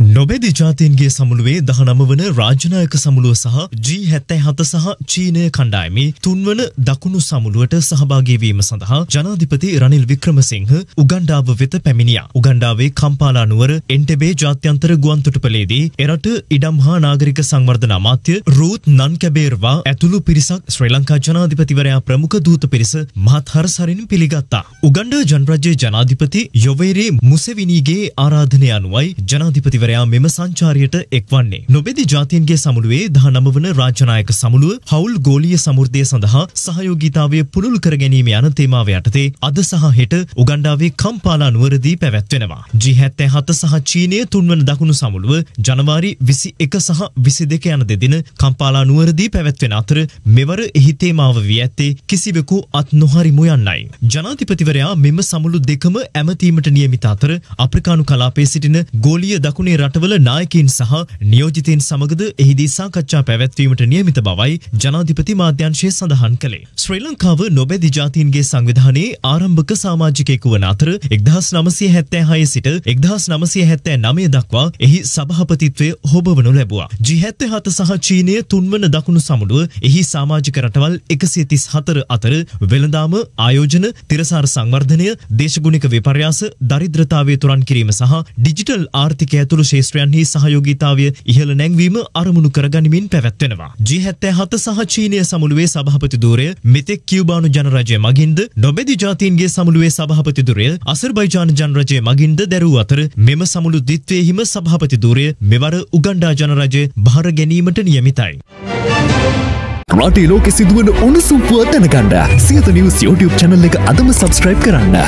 නොබෙදි ජාතීන්ගේ සමුළුවේ දහනම වන රාජනායක සමුළුව සහ ජී හැත්තැ හත සහ චීනය කණ්ඩායමි තුන්වන දකුණු සමුළුවට සහභාගේවීම සඳහා ජනාධිපති රනිල් වික්‍රමසිංහ උගණ්ඩාව වෙත පැමිණියා. උගණ්ඩාවේ කම්පාලානුවර එන්ටබේ ජාත්‍යන්තර ගුවන්තොටපලේදී එරට ඉඩම් හා නාගරික සංවර්ධන අමාත්‍ය රූත් නන්කැබේර්වා ඇතුළු පිරිසක් ශ්‍රී ලංකා ජනාධිපතිවරයා ප්‍රමුඛ දූත පිරිස මහත් හරසරින් පිළිගත්තා. උගණ්ඩ ජනරජ්‍ය ජනාධිපති යොවේරේ මුසෙවිනීගේ ආරාධනය අනුවයි ජනාධිපතිව මැතිවරයා මෙම සංචාරයට එක්වන්නේ. නොබෙදි ජාතීන්ගේ සමුළුවේ දහනම වන රාජ්‍යනායක සමුළුව හවුල් ගෝලීය සමෘද්ධය සඳහා සහයෝගීතාවය පුළුල් කරගැනීම යන තේමාව යටතේ අද සහ හෙට උගණ්ඩාවේ කම්පාලා නුවරදී පැවැත්වෙනවා. ජිහැත්තෑ හත සහ චීනය තුන්වන දකුණු සමුළුව ජනවාරි විසි එක සහ විසි දෙක යන දෙදින කම්පාලා නුවරදී පැවැත්වෙන අතර මෙවර එහි තේමාව වී ඇත්තේ කිසිවෙකු අත් නොහරිමු යන්නයි. ජනාධිපතිවරයා මෙම සමුළු දෙකම ඇමතීමට නියමිත අතර අප්‍රිකානු කලාපේ සිටින ගෝලිය දකුණේ මේ රටවල නායකින් සහ නියෝජිතීන් සමගද එහිදී සාකච්ඡා පැවැත්වීමට නියමිත බවයි ජනාධිපති මාධ්‍යංශය සඳහන් කළේ. ශ්‍රී ලංකාව නොබැදි ජාතීන්ගේ සංවිධානයේ ආරම්භක සාමාජිකයෙකු වන අතර එක්දහස් නමසය හැත්තෑ හය සිට එක්දහස් නමසය හැත්තෑ නමය දක්වා එහි සභහපතිත්වය හොබවනු ලැබවා. ජිහැත්ත හත සහ චීනය තුන්වන දකුණු සමුළුව එහි සාමාජික රටවල් එකසිතිස් හතර අතර වෙළඳාම ආයෝජන තිරසාර සංවර්ධනය දේශගුණික විපර්යාස දරිද්‍රතාවය තුරන් කිරීම සහ ඩිජිටල් ආර්ථික ඇතුළු ශේත්‍රයන්හි සහයෝගීතාවය ඉහළ නැංවීම අරමුණු කරගනිමින් පැවැත්වෙනවා. G77 සහ චීනය සමුළුවේ සභාපති ධූරය මෙතෙක් කියවබානු ජනරජය මගින්ද නොබෙදි ජාතීන්ගේ සමුළුවේ සභාපති ධූරය අසර්බයිජාන ජනරජය මගින්ද දැරූ අතර මෙම සමුළු දිත්වයෙහිම සභාපති ධූරය මෙවර උගණ්ඩා ජනරජය භාර ගැනීමට නියමිතයි. රටේ ලෝකෙ සිදුවන උණුසුම් පුවත් දැනගන්න සියත නිවස් YouTube channel එක අදම subscribe කරන්න.